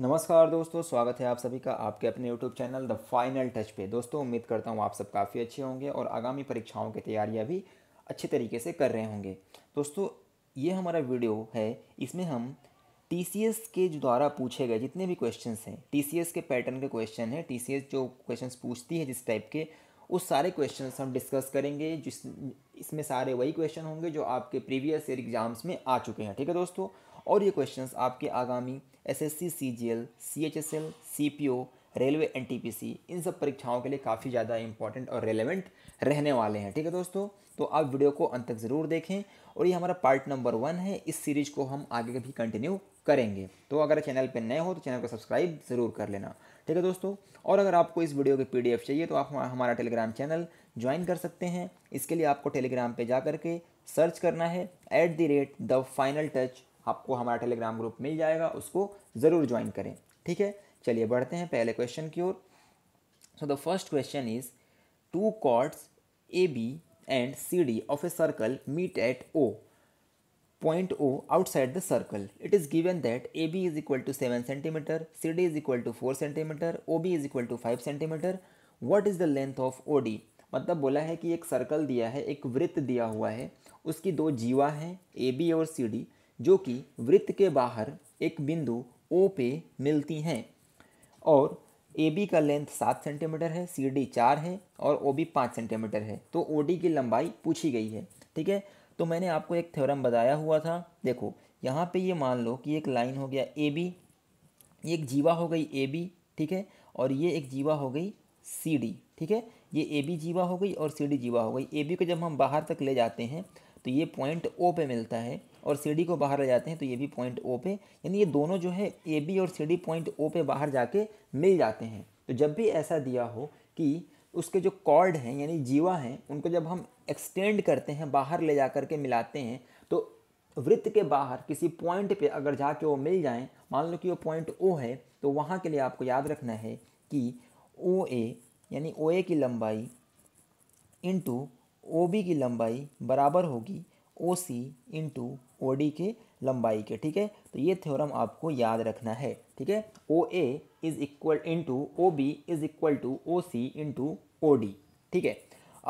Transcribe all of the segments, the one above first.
नमस्कार दोस्तों स्वागत है आप सभी का आपके अपने YouTube channel the final touch पे दोस्तों उम्मीद करता हूँ आप सब काफ़ी अच्छे होंगे और आगामी परीक्षाओं की तैयारियाँ भी अच्छे तरीके से कर रहे होंगे दोस्तों ये हमारा वीडियो है इसमें हम टी के द्वारा पूछे गए जितने भी क्वेश्चन हैं टी के पैटर्न के क्वेश्चन हैं टी जो क्वेश्चन पूछती है जिस टाइप के उस सारे क्वेश्चन हम डिस्कस करेंगे जिस इसमें सारे वही क्वेश्चन होंगे जो आपके प्रीवियस ईयर एग्ज़ाम्स में आ चुके हैं ठीक है दोस्तों और ये क्वेश्चंस आपके आगामी S S C C G L C H S L C P O railway N T P C इन सब परीक्षाओं के लिए काफ़ी ज़्यादा इंपॉर्टेंट और रेलेवेंट रहने वाले हैं ठीक है दोस्तों तो आप वीडियो को अंत तक ज़रूर देखें और ये हमारा पार्ट नंबर वन है इस सीरीज़ को हम आगे भी कंटिन्यू करेंगे तो अगर चैनल पर नए हो तो चैनल को सब्सक्राइब ज़रूर कर लेना ठीक है दोस्तों और अगर आपको इस वीडियो की पीडीएफ चाहिए तो आप हमारा टेलीग्राम चैनल ज्वाइन कर सकते हैं इसके लिए आपको टेलीग्राम पे जा कर सर्च करना है at the rate the final touch आपको हमारा टेलीग्राम ग्रुप मिल जाएगा उसको ज़रूर ज्वाइन करें ठीक है चलिए बढ़ते हैं पहले क्वेश्चन की ओर so the first question is two chords A B and C D of a circle meet at O point O outside the circle it is given that A B is equal to seven centimetre C D is equal to four centimetre O B is equal to five centimetre what is the length of O D मतलब बोला है कि एक circle दिया है एक वृत्त दिया हुआ है उसकी दो जीवा हैं ए बी और सी डी जो कि वृत्त के बाहर एक बिंदु ओ पे मिलती हैं और ए बी का लेंथ सात सेंटीमीटर है सी डी चार है और ओ बी पाँच सेंटीमीटर है तो ओ डी की लंबाई पूछी गई है ठीक है तो मैंने आपको एक थ्योरम बताया हुआ था देखो यहाँ पे ये मान लो कि एक लाइन हो गया ए बी एक जीवा हो गई ए बी ठीक है और ये एक जीवा हो गई सी डी ठीक है ये ए बी जीवा हो गई और सी डी जीवा हो गई ए बी को जब हम बाहर तक ले जाते हैं तो ये पॉइंट ओ पे मिलता है और सी डी को बाहर ले जाते हैं तो ये भी पॉइंट ओ पे यानी ये दोनों जो है ए बी और सी डी पॉइंट ओ पे बाहर जाके मिल जाते हैं तो जब भी ऐसा दिया हो कि उसके जो कॉर्ड हैं यानी जीवा हैं उनको जब हम एक्सटेंड करते हैं बाहर ले जा कर के मिलाते हैं तो वृत्त के बाहर किसी पॉइंट पे अगर जाके वो मिल जाए मान लो कि वो पॉइंट ओ है तो वहाँ के लिए आपको याद रखना है कि ओ ए यानी ओ ए की लंबाई इंटू ओ बी की लंबाई बराबर होगी ओ सी इंटू ओ डी के लंबाई के ठीक है तो ये थ्योरम आपको याद रखना है ठीक है O A is equal into O B is equal to O C to O D ठीक है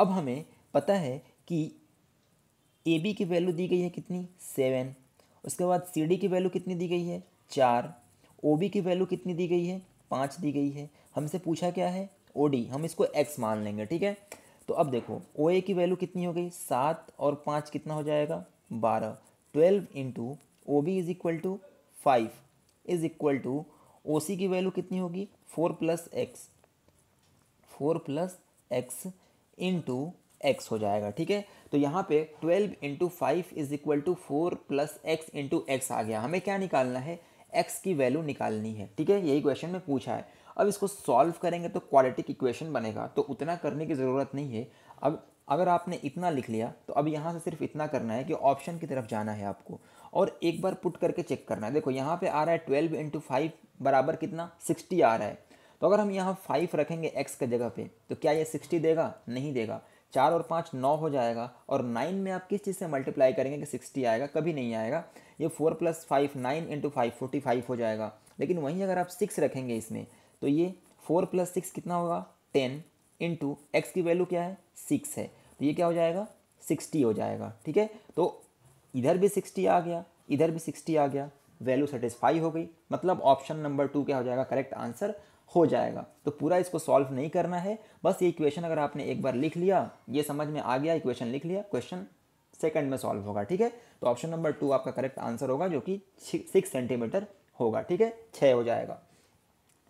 अब हमें पता है कि ए बी की वैल्यू दी गई है कितनी सेवन उसके बाद सी डी की वैल्यू कितनी दी गई है चार ओ बी की वैल्यू कितनी दी गई है पाँच दी गई है हमसे पूछा क्या है ओ डी हम इसको एक्स मान लेंगे ठीक है तो अब देखो ओ ए की वैल्यू कितनी हो गई सात और पाँच कितना हो जाएगा बारह twelve into O B is equal to five is equal to O C की वैल्यू कितनी होगी four plus X four plus X into X हो जाएगा ठीक है तो यहाँ पे twelve into five is equal to four plus X into X आ गया हमें क्या निकालना है एक्स की वैल्यू निकालनी है ठीक है यही क्वेश्चन में पूछा है अब इसको सॉल्व करेंगे तो क्वालिटिक इक्वेशन बनेगा तो उतना करने की ज़रूरत नहीं है अब अगर आपने इतना लिख लिया तो अब यहाँ से सिर्फ इतना करना है कि ऑप्शन की तरफ जाना है आपको और एक बार पुट करके चेक करना है देखो यहाँ पे आ रहा है ट्वेल्व इंटू फाइव बराबर कितना सिक्सटी आ रहा है तो अगर हम यहाँ फाइव रखेंगे एक्स के जगह पे तो क्या ये सिक्सटी देगा नहीं देगा चार और पाँच नौ हो जाएगा और नाइन में आप किस चीज़ से मल्टीप्लाई करेंगे कि सिक्सटी आएगा कभी नहीं आएगा ये four plus five nine into five forty five हो जाएगा लेकिन वहीं अगर आप सिक्स रखेंगे इसमें तो ये फोर प्लस सिक्स कितना होगा टेन इंटू एक्स की वैल्यू क्या है सिक्स है तो ये क्या हो जाएगा सिक्सटी हो जाएगा ठीक है तो इधर भी सिक्सटी आ गया इधर भी सिक्सटी आ गया वैल्यू सेटिस्फाई हो गई मतलब ऑप्शन नंबर टू क्या हो जाएगा करेक्ट आंसर हो जाएगा तो पूरा इसको सॉल्व नहीं करना है बस ये इक्वेशन अगर आपने एक बार लिख लिया ये समझ में आ गया इक्वेशन लिख लिया क्वेश्चन सेकंड में सॉल्व होगा ठीक है तो ऑप्शन नंबर टू आपका करेक्ट आंसर होगा जो कि सिक्स सेंटीमीटर होगा ठीक है छः हो जाएगा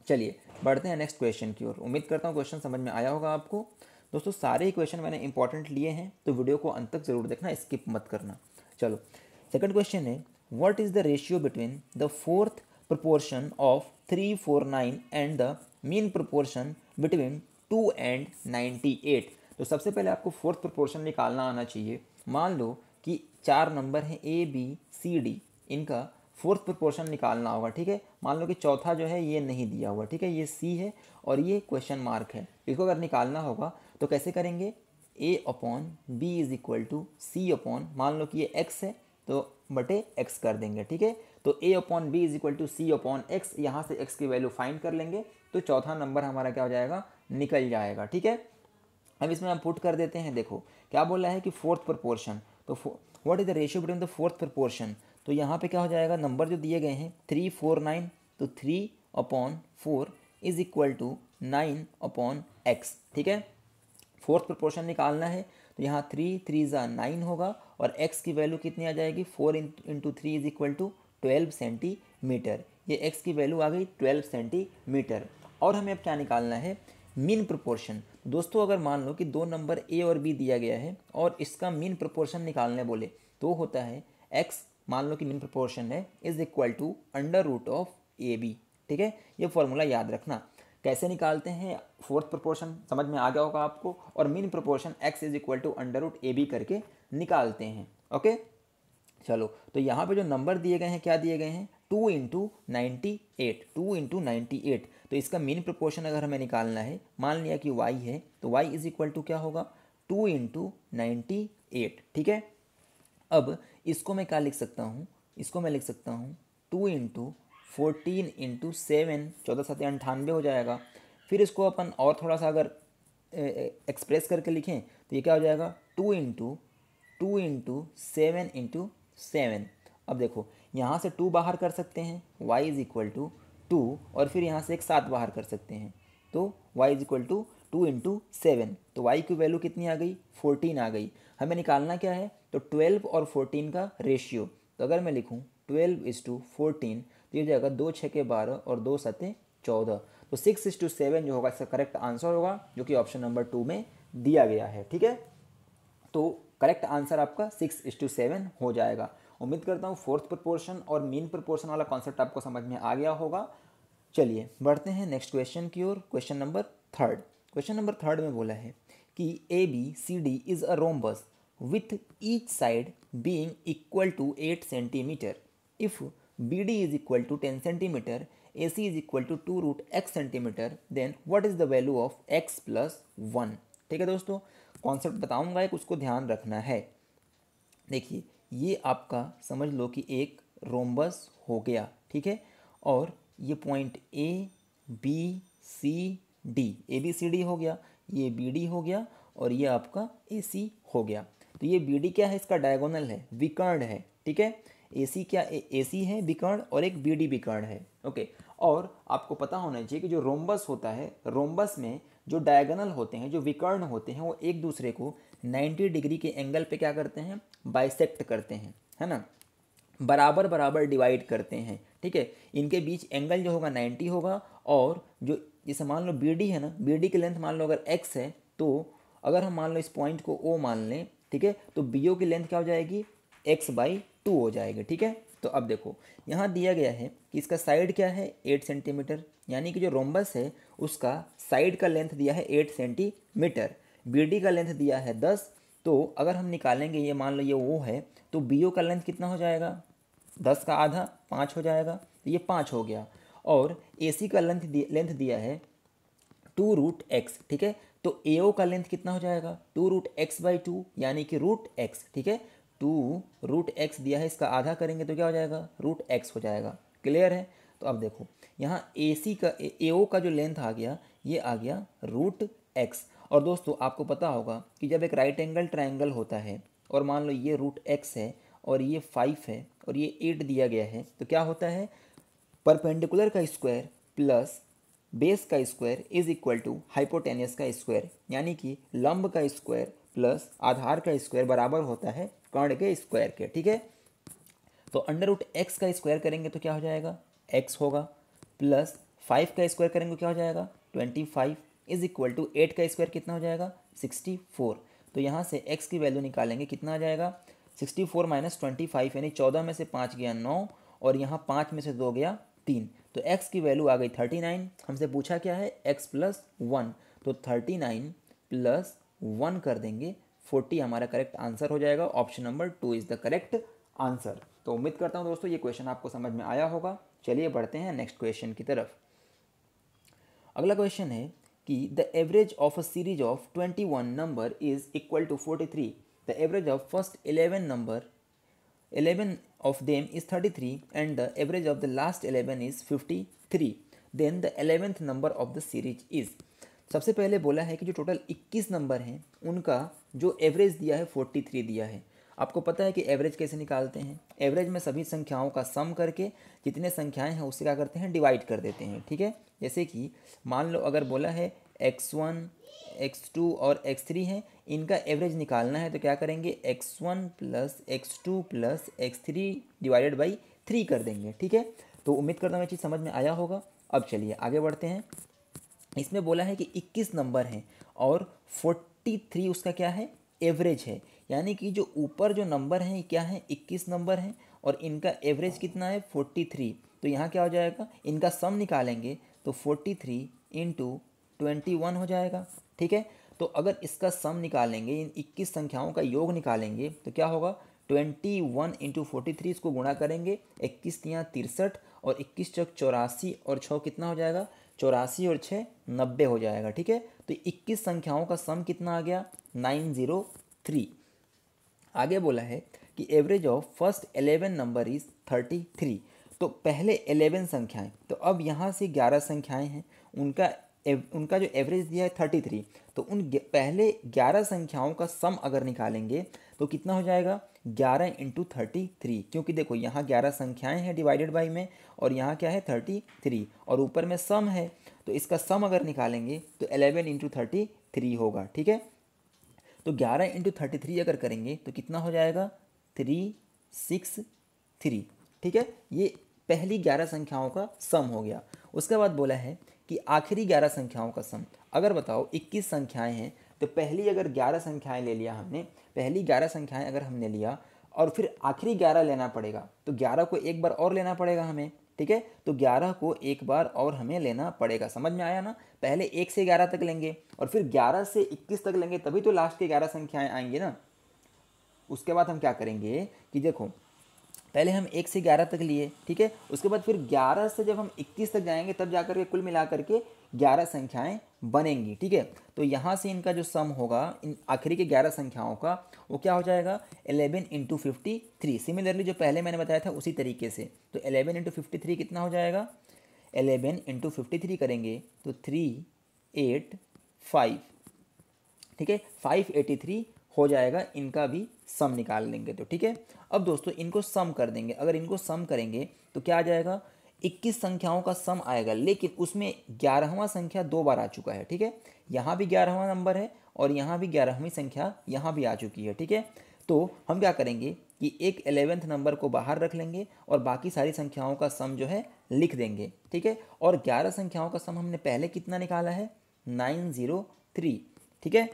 चलिए बढ़ते हैं नेक्स्ट क्वेश्चन की ओर उम्मीद करता हूँ क्वेश्चन समझ में आया होगा आपको दोस्तों सारे इक्वेशन मैंने इंपॉर्टेंट लिए हैं तो वीडियो को अंत तक जरूर देखना स्किप मत करना चलो सेकंड क्वेश्चन है what is the ratio between the fourth proportion of three four nine and the mean proportion between two and ninety eight तो सबसे पहले आपको फोर्थ प्रपोर्शन निकालना आना चाहिए मान लो कि चार नंबर हैं ए बी सी डी इनका फोर्थ प्रपोर्शन निकालना होगा ठीक है मान लो कि चौथा जो है ये नहीं दिया हुआ ठीक है ये सी है और ये क्वेश्चन मार्क है इसको अगर निकालना होगा तो कैसे करेंगे A upon B is equal to C upon मान लो कि ये एक्स है तो बटे एक्स कर देंगे ठीक है तो A upon B is equal to C upon X यहाँ से एक्स की वैल्यू फाइंड कर लेंगे तो चौथा नंबर हमारा क्या हो जाएगा निकल जाएगा ठीक है अब इसमें हम पुट कर देते हैं देखो क्या बोला है कि फोर्थ प्रपोर्शन तो what is the ratio between the fourth proportion तो यहाँ पे क्या हो जाएगा नंबर जो दिए गए हैं थ्री फोर नाइन तो three upon four is equal to nine upon X ठीक है फोर्थ प्रपोर्शन निकालना है तो यहाँ थ्री थ्री ज़ा नाइन होगा और एक्स की वैल्यू कितनी आ जाएगी four into three is equal to twelve centimetre ये एक्स की वैल्यू आ गई ट्वेल्व सेंटीमीटर और हमें अब क्या निकालना है मीन प्रोपोर्शन दोस्तों अगर मान लो कि दो नंबर ए और बी दिया गया है और इसका मीन प्रोपोर्शन निकालने बोले तो होता है एक्स मान लो कि मीन प्रोपोर्शन है is equal to under root of A B ठीक है ये फॉर्मूला याद रखना कैसे निकालते हैं फोर्थ प्रोपोर्शन समझ में आ गया होगा आपको और mean proportion X is equal to under root A B करके निकालते हैं ओके चलो तो यहाँ पे जो नंबर दिए गए हैं क्या दिए गए हैं two into ninety eight two into ninety eight तो इसका मीन प्रोपोर्शन अगर हमें निकालना है मान लिया कि वाई है तो वाई इज इक्वल टू क्या होगा टू इंटू नाइन्टी एट ठीक है अब इसको मैं क्या लिख सकता हूँ इसको मैं लिख सकता हूँ two into fourteen into seven चौदह सात अंठानवे हो जाएगा फिर इसको अपन और थोड़ा सा अगर एक्सप्रेस करके लिखें तो ये क्या हो जाएगा two into two into seven into seven अब देखो यहाँ से टू बाहर कर सकते हैं Y is equal to two और फिर यहाँ से एक सात बाहर कर सकते हैं तो Y is equal to two into seven तो वाई की वैल्यू कितनी आ गई फोर्टीन आ गई हमें निकालना क्या है तो ट्वेल्व और फोर्टीन का रेशियो तो अगर मैं लिखूँ ट्वेल्व इज़ टू फोर्टीन तो ये हो जाएगा दो छः के बारह और दो सतें चौदह तो सिक्स इज टू सेवन जो होगा इसका करेक्ट आंसर होगा जो कि ऑप्शन नंबर टू में दिया गया है ठीक है तो करेक्ट आंसर आपका सिक्स इज टू सेवन हो जाएगा उम्मीद करता हूँ फोर्थ प्रपोर्शन और मीन प्रपोर्शन वाला कॉन्सेप्ट आपको समझ में आ गया होगा चलिए बढ़ते हैं नेक्स्ट क्वेश्चन की ओर question number third question number third में बोला है कि A B C D is a rhombus with each side being equal to eight centimetre if B D is equal to ten centimetre A C is equal to two root x centimetre then what is the value of x plus one ठीक है दोस्तों concept बताऊंगा एक उसको ध्यान रखना है देखिए ये आपका समझ लो कि एक रोमबस हो गया ठीक है और ये point A B C D A B C D हो गया ये बी डी हो गया और ये आपका ए सी हो गया तो ये बी डी क्या है इसका डायगोनल है विकर्ण है ठीक है एसी क्या एसी है विकर्ण और एक बीडी विकर्ण है ओके और आपको पता होना चाहिए कि जो रोम्बस होता है रोम्बस में जो डायगोनल होते हैं जो विकर्ण होते हैं वो एक दूसरे को 90 डिग्री के एंगल पे क्या करते हैं बाइसेक्ट करते हैं है ना बराबर बराबर डिवाइड करते हैं ठीक है इनके बीच एंगल जो होगा 90 होगा और जो जैसे मान लो बी है ना बी की लेंथ मान लो अगर एक्स है तो अगर हम मान लो इस पॉइंट को ओ मान लें ठीक है तो बी की लेंथ क्या हो जाएगी एक्स बाई टू हो जाएगा ठीक है तो अब देखो यहाँ दिया गया है कि इसका साइड क्या है एट सेंटीमीटर यानी कि जो रोम्बस है उसका साइड का लेंथ दिया है एट सेंटीमीटर बी का लेंथ दिया है दस तो अगर हम निकालेंगे ये मान लो ये वो है तो बी का लेंथ कितना हो जाएगा दस का आधा पाँच हो जाएगा तो ये पाँच हो गया और ए का लेंथ लेंथ दिया है टू रूट एक्स ठीक है तो ए का लेंथ कितना हो जाएगा two root x by two यानी कि रूट एक्स ठीक है टू रूट एक्स दिया है इसका आधा करेंगे तो क्या हो जाएगा रूट एक्स हो जाएगा क्लियर है तो अब देखो यहाँ ए सी का ए ओ का जो लेंथ आ गया ये आ गया रूट एक्स और दोस्तों आपको पता होगा कि जब एक राइट एंगल ट्राइंगल होता है और मान लो ये रूट एक्स है और ये फाइव है और ये एट दिया गया है तो क्या होता है परपेंडिकुलर का स्क्वायर प्लस बेस का square is equal to hypotenuse का स्क्वायर यानी कि लंब का स्क्वायर प्लस आधार का स्क्वायर बराबर होता है कर्ण के स्क्वायर के ठीक है तो अंडर रूट एक्स का स्क्वायर करेंगे तो क्या हो जाएगा एक्स होगा प्लस फाइव का स्क्वायर करेंगे तो क्या हो जाएगा twenty five is equal to eight का स्क्वायर कितना हो जाएगा सिक्सटी फोर तो यहाँ से एक्स की वैल्यू निकालेंगे कितना आ जाएगा sixty four minus twenty five यानी चौदह में से पाँच गया नौ और यहाँ पाँच में से दो गया तीन तो एक्स की वैल्यू आ गई थर्टी नाइन हमसे पूछा क्या है एक्स प्लस वन तो थर्टी नाइन प्लस वन कर देंगे फोर्टी हमारा करेक्ट आंसर हो जाएगा option number two is the correct answer तो उम्मीद करता हूँ दोस्तों ये क्वेश्चन आपको समझ में आया होगा चलिए बढ़ते हैं नेक्स्ट क्वेश्चन की तरफ अगला क्वेश्चन है कि the average of a series of twenty one number is equal to forty three the average of first eleven number eleven is thirty three and the average of the last eleven is fifty three then the eleventh number of the series is सबसे पहले बोला है कि जो total इक्कीस number हैं उनका जो एवरेज दिया है फोर्टी थ्री दिया है आपको पता है कि एवरेज कैसे निकालते हैं एवरेज में सभी संख्याओं का सम करके जितने संख्याएं हैं उससे क्या करते हैं डिवाइड कर देते हैं ठीक है जैसे कि मान लो अगर बोला है एक्स वन एक्स टू और एक्स थ्री हैं इनका एवरेज निकालना है तो क्या करेंगे x one plus x two plus x three divided by three कर देंगे ठीक है तो उम्मीद करता हूँ ये चीज़ समझ में आया होगा अब चलिए आगे बढ़ते हैं इसमें बोला है कि 21 नंबर हैं और 40 फिफ्टी थ्री उसका क्या है एवरेज है यानी कि जो ऊपर जो नंबर है क्या है इक्कीस नंबर है और इनका एवरेज कितना है फोर्टी थ्री तो यहाँ क्या हो जाएगा इनका सम निकालेंगे तो forty three into twenty one हो जाएगा ठीक है तो अगर इसका सम निकालेंगे इन इक्कीस संख्याओं का योग निकालेंगे तो क्या होगा twenty one into forty three इसको गुणा करेंगे इक्कीस यहाँ तिरसठ और इक्कीस चौक चौरासी और छः कितना हो जाएगा चौरासी और छः नब्बे हो जाएगा ठीक है तो 21 संख्याओं का सम कितना आ गया 903 आगे बोला है कि average of first 11 number is 33 तो पहले 11 संख्याएं तो अब यहाँ से 11 संख्याएं हैं उनका उनका जो एवरेज दिया है थर्टी थ्री तो उन पहले ग्यारह संख्याओं का सम अगर निकालेंगे तो कितना हो जाएगा ग्यारह इंटू थर्टी थ्री क्योंकि देखो यहाँ ग्यारह संख्याएं हैं डिवाइडेड बाई में और यहाँ क्या है थर्टी थ्री और ऊपर में सम है तो इसका सम अगर निकालेंगे तो एलेवन इंटू थर्टी थ्री होगा ठीक है तो ग्यारह इंटू थर्टी थ्री अगर करेंगे तो कितना हो जाएगा थ्री सिक्स थ्री ठीक है ये पहली ग्यारह संख्याओं का सम हो गया उसके बाद बोला है कि आखिरी ग्यारह संख्याओं का सम अगर बताओ इक्कीस संख्याएँ हैं तो पहली अगर ग्यारह संख्याएँ ले लिया हमने पहली ग्यारह संख्याएँ अगर हमने लिया और फिर आखिरी ग्यारह लेना पड़ेगा तो ग्यारह को एक बार और लेना पड़ेगा हमें ठीक है तो 11 को एक बार और हमें लेना पड़ेगा समझ में आया ना पहले एक से 11 तक लेंगे और फिर 11 से 21 तक लेंगे तभी तो लास्ट के 11 संख्याएं आएंगी ना उसके बाद हम क्या करेंगे कि देखो पहले हम एक से ग्यारह तक लिए ठीक है उसके बाद फिर ग्यारह से जब हम इक्कीस तक जाएंगे तब जाकर के कुल मिला करके ग्यारह संख्याएँ बनेंगी ठीक है तो यहाँ से इनका जो सम होगा इन आखिरी के ग्यारह संख्याओं का वो क्या हो जाएगा eleven into fifty three similarly जो पहले मैंने बताया था उसी तरीके से तो एलेवन इंटू फिफ्टी थ्री कितना हो जाएगा एलेवन इंटू फिफ्टी थ्री करेंगे तो थ्री एट फाइव ठीक है फाइव एटी थ्री हो जाएगा इनका भी सम निकाल लेंगे तो ठीक है अब दोस्तों इनको सम कर देंगे अगर इनको सम करेंगे तो क्या आ जाएगा इक्कीस संख्याओं का सम आएगा लेकिन उसमें ग्यारहवा संख्या दो बार आ चुका है ठीक है यहाँ भी ग्यारहवा नंबर है और यहाँ भी ग्यारहवीं संख्या यहाँ भी आ चुकी है ठीक है तो हम क्या करेंगे कि एक एलेवेंथ नंबर को बाहर रख लेंगे और बाकी सारी संख्याओं का सम जो है लिख देंगे ठीक है और ग्यारह संख्याओं का सम हमने पहले कितना निकाला है नाइन ज़ीरो थ्री ठीक है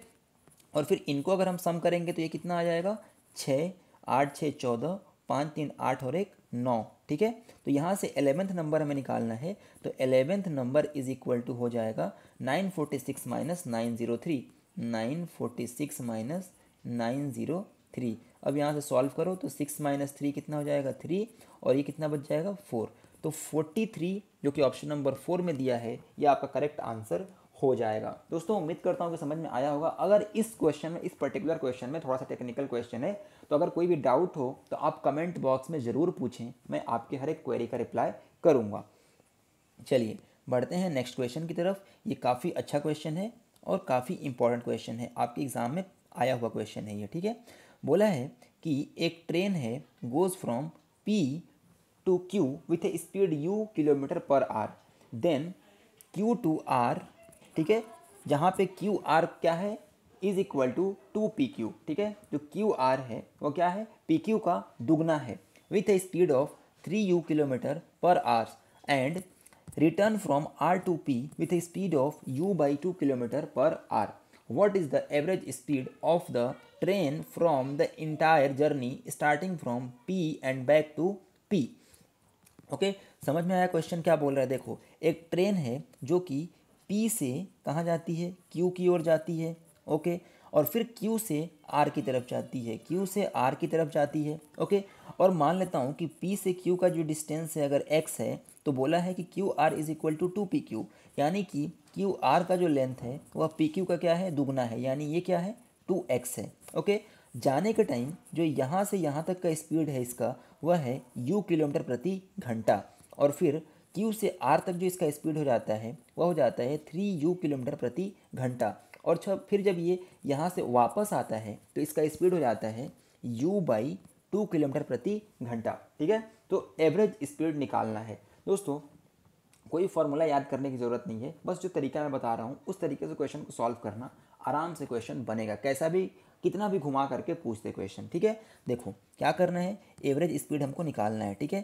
और फिर इनको अगर हम सम करेंगे तो ये कितना आ जाएगा छः आठ छः चौदह पाँच तीन आठ और एक नौ ठीक है तो यहाँ से एलेवेंथ नंबर हमें निकालना है तो eleventh number is equal to हो जाएगा nine forty six minus nine zero three nine forty six minus nine zero three अब यहाँ से सॉल्व करो तो सिक्स माइनस थ्री कितना हो जाएगा थ्री और ये कितना बच जाएगा फोर तो फोर्टी थ्री जो कि ऑप्शन नंबर फोर में दिया है ये आपका करेक्ट आंसर हो जाएगा दोस्तों उम्मीद करता हूँ कि समझ में आया होगा अगर इस क्वेश्चन में इस पर्टिकुलर क्वेश्चन में थोड़ा सा टेक्निकल क्वेश्चन है तो अगर कोई भी डाउट हो तो आप कमेंट बॉक्स में ज़रूर पूछें मैं आपके हर एक क्वेरी का रिप्लाई करूँगा चलिए बढ़ते हैं नेक्स्ट क्वेश्चन की तरफ ये काफ़ी अच्छा क्वेश्चन है और काफ़ी इंपॉर्टेंट क्वेश्चन है आपके एग्ज़ाम में आया हुआ क्वेश्चन है ये ठीक है बोला है कि एक ट्रेन है goes from P to Q with a speed u kilometre per hour then Q to R ठीक है जहाँ पे क्यू आर क्या है is equal to two P Q ठीक है जो क्यू आर है वो क्या है पी क्यू का दुगना है with a speed of three u kilometre per hour and return from R to P with a speed of u by two kilometre per hour what is the average speed of the train from the entire journey starting from P and back to P okay समझ में आया question क्या बोल रहा है देखो एक train है जो कि पी से कहाँ जाती है क्यू की ओर जाती है ओके और फिर क्यू से आर की तरफ जाती है क्यू से आर की तरफ जाती है ओके और मान लेता हूँ कि पी से क्यू का जो डिस्टेंस है अगर एक्स है तो बोला है कि Q R is equal to two P Q यानी कि क्यू आर का जो लेंथ है वह पी क्यू का क्या है दुगना है यानी ये क्या है टू एक्स है ओके जाने के टाइम जो यहाँ से यहाँ तक का स्पीड है इसका वह है यू किलोमीटर प्रति घंटा और फिर क्यू से आर तक जो इसका स्पीड हो जाता है वह हो जाता है थ्री यू किलोमीटर प्रति घंटा और जब फिर जब ये यहाँ से वापस आता है तो इसका स्पीड हो जाता है यू बाई टू किलोमीटर प्रति घंटा ठीक है तो एवरेज स्पीड निकालना है दोस्तों कोई फार्मूला याद करने की ज़रूरत नहीं है बस जो तरीका मैं बता रहा हूँ उस तरीके से क्वेश्चन को सॉल्व करना आराम से क्वेश्चन बनेगा कैसा भी कितना भी घुमा करके पूछते क्वेश्चन ठीक है देखो क्या करना है एवरेज स्पीड हमको निकालना है ठीक है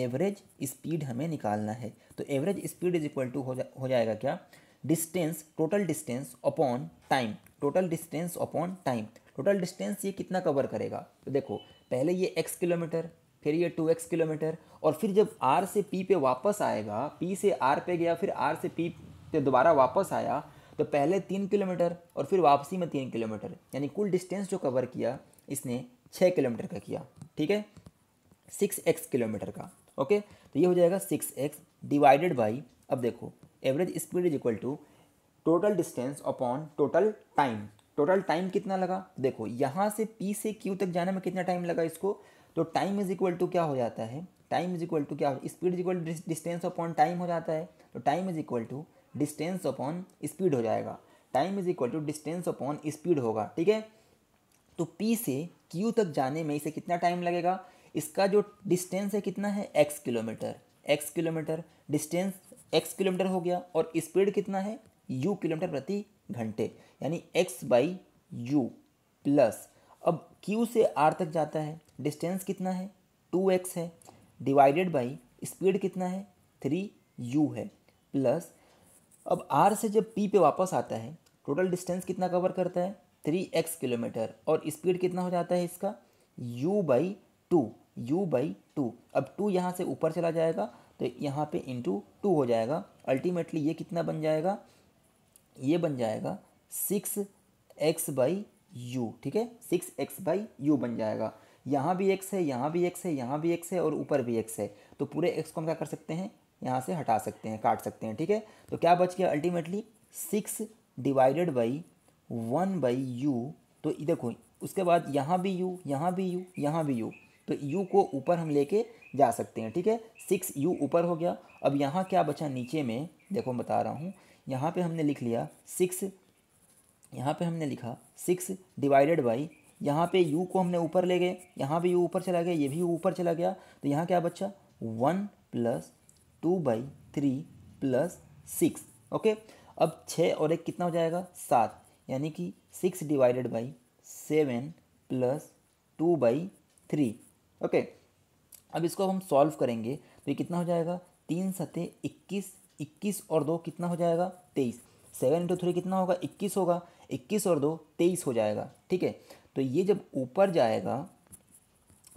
एवरेज स्पीड हमें निकालना है तो average speed is equal to हो, जा, हो जाएगा क्या distance total distance upon time total distance upon time total distance ये कितना कवर करेगा तो देखो पहले ये एक्स किलोमीटर फिर ये टू एक्स किलोमीटर और फिर जब आर से पी पे वापस आएगा पी से आर पे गया फिर आर से पी पे दोबारा वापस आया तो पहले तीन किलोमीटर और फिर वापसी में तीन किलोमीटर यानी कुल डिस्टेंस जो कवर किया इसने छः किलोमीटर का किया ठीक है सिक्स एक्स किलोमीटर का ओके तो ये हो जाएगा सिक्स एक्स डिवाइडेड बाई अब देखो average speed is equal to total distance upon total time total time कितना लगा देखो यहाँ से पी से क्यू तक जाने में कितना टाइम लगा इसको तो टाइम इज इक्वल टू क्या हो जाता है टाइम इज इक्वल टू क्या speed is equal distance upon time हो जाता है तो time is equal to distance upon speed हो जाएगा time is equal to distance upon speed होगा ठीक है तो पी से क्यू तक जाने में इसे कितना टाइम लगेगा इसका जो डिस्टेंस है कितना है x kilometre x kilometre distance x kilometre हो गया और स्पीड कितना है यू किलोमीटर प्रति घंटे यानी एक्स बाई यू प्लस अब क्यू से आर तक जाता है डिस्टेंस कितना है टू एक्स है डिवाइडेड बाई स्पीड कितना है थ्री यू है प्लस अब आर से जब पी पे वापस आता है टोटल डिस्टेंस कितना कवर करता है थ्री एक्स किलोमीटर और स्पीड कितना हो जाता है इसका u by two u by two अब टू यहाँ से ऊपर चला जाएगा तो यहाँ पे इंटू टू हो जाएगा अल्टीमेटली ये कितना बन जाएगा ये बन जाएगा सिक्स एक्स बाई यू ठीक है सिक्स एक्स बाई यू बन जाएगा यहाँ भी एक्स है यहाँ भी एक्स है यहाँ भी एक्स है और ऊपर भी एक्स है तो पूरे एक्स को हम क्या कर सकते हैं यहाँ से हटा सकते हैं काट सकते हैं ठीक है तो क्या बच गया ultimately six divided by one by u तो देखो उसके बाद यहाँ भी यू यहाँ भी यू यहाँ भी यू तो यू को ऊपर हम लेके जा सकते हैं ठीक है सिक्स यू ऊपर हो गया अब यहाँ क्या बचा नीचे में देखो मैं बता रहा हूँ यहाँ पे हमने लिख लिया सिक्स यहाँ पे हमने लिखा सिक्स डिवाइडेड बाई यहाँ पे यू को हमने ऊपर ले गए यहाँ पर यू ऊपर चला गया ये भी ऊपर चला गया तो यहाँ क्या बच्चा one plus two by three plus six okay अब छः और एक कितना हो जाएगा सात यानी कि six divided by seven plus two by three okay अब इसको हम सॉल्व करेंगे तो ये कितना हो जाएगा तीन सतह इक्कीस इक्कीस और दो कितना हो जाएगा तेईस सेवन इंटू थ्री कितना होगा इक्कीस होगा इक्कीस और दो तेईस हो जाएगा ठीक है तो ये जब ऊपर जाएगा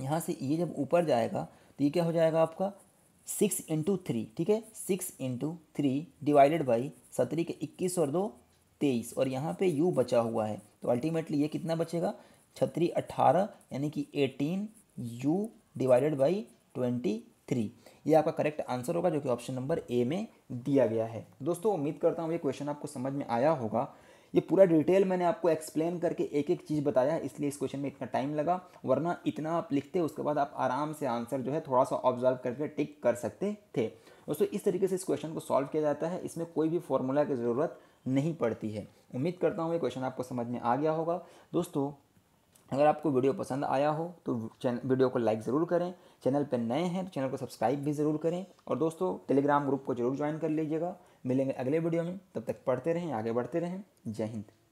यहाँ से ये जब ऊपर जाएगा तो ये क्या हो जाएगा आपका सिक्स इंटू थ्री ठीक है six into three divided by सतरी के इक्कीस और दो तेईस और यहाँ पे यू बचा हुआ है तो अल्टीमेटली ये कितना बचेगा छतरी अट्ठारह यानी कि eighteen u divided by twenty three ये आपका करेक्ट आंसर होगा जो कि ऑप्शन नंबर ए में दिया गया है दोस्तों उम्मीद करता हूँ ये क्वेश्चन आपको समझ में आया होगा ये पूरा डिटेल मैंने आपको एक्सप्लेन करके एक एक चीज़ बताया इसलिए इस क्वेश्चन में इतना टाइम लगा वरना इतना आप लिखते उसके बाद आप आराम से आंसर जो है थोड़ा सा ऑब्जर्व करके टिक कर सकते थे दोस्तों इस तरीके से इस क्वेश्चन को सॉल्व किया जाता है इसमें कोई भी फॉर्मूला की ज़रूरत नहीं पड़ती है उम्मीद करता हूँ ये क्वेश्चन आपको समझ में आ गया होगा दोस्तों अगर आपको वीडियो पसंद आया हो तो वीडियो को लाइक ज़रूर करें चैनल पर नए हैं तो चैनल को सब्सक्राइब भी ज़रूर करें और दोस्तों टेलीग्राम ग्रुप को जरूर ज्वाइन कर लीजिएगा मिलेंगे अगले वीडियो में तब तक पढ़ते रहें आगे बढ़ते रहें जय हिंद